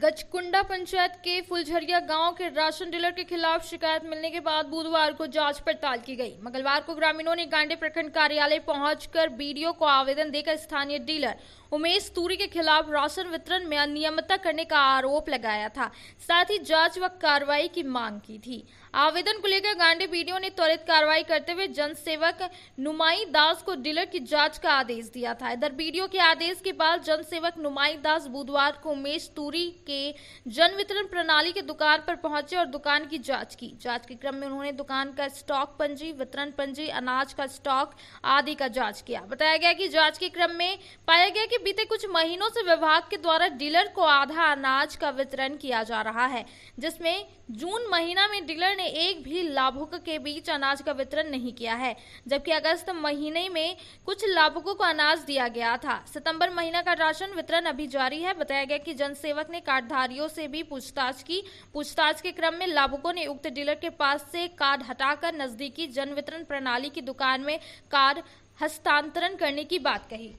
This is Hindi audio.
गचकुंडा पंचायत के फुलझरिया गांव के राशन डीलर के खिलाफ शिकायत मिलने के बाद बुधवार को जांच पड़ताल की गई मंगलवार को ग्रामीणों ने गांडे प्रखंड कार्यालय पहुंचकर बीडीओ को आवेदन देकर स्थानीय डीलर उमेश तूरी के खिलाफ राशन वितरण में अनियमितता करने का आरोप लगाया था साथ ही जांच व कार्रवाई की मांग की थी आवेदन को लेकर गांडे बीडीओ ने त्वरित कार्रवाई करते हुए जनसेवक नुमाई दास को डीलर की जाँच का आदेश दिया था इधर बीडीओ के आदेश के बाद जनसेवक नुमाई दास बुधवार को उमेश तूरी के जन वितरण प्रणाली के दुकान पर पहुंचे और दुकान की जांच की जांच के क्रम में उन्होंने दुकान का स्टॉक पंजी वितरण पंजी अनाज का स्टॉक आदि का जांच किया बताया गया कि जांच के क्रम में पाया गया कि बीते कुछ महीनों से विभाग के द्वारा डीलर को आधा अनाज का वितरण किया जा रहा है जिसमें जून महीना में डीलर ने एक भी लाभुक के बीच अनाज का वितरण नहीं किया है जबकि अगस्त महीने में कुछ लाभुकों को अनाज दिया गया था सितंबर महीना का राशन वितरण अभी जारी है बताया गया कि जनसेवक ने ने कार्डधारियों से भी पूछताछ की पूछताछ के क्रम में लाभुकों ने उक्त डीलर के पास से कार्ड हटाकर नजदीकी जन वितरण प्रणाली की दुकान में कार्ड हस्तांतरण करने की बात कही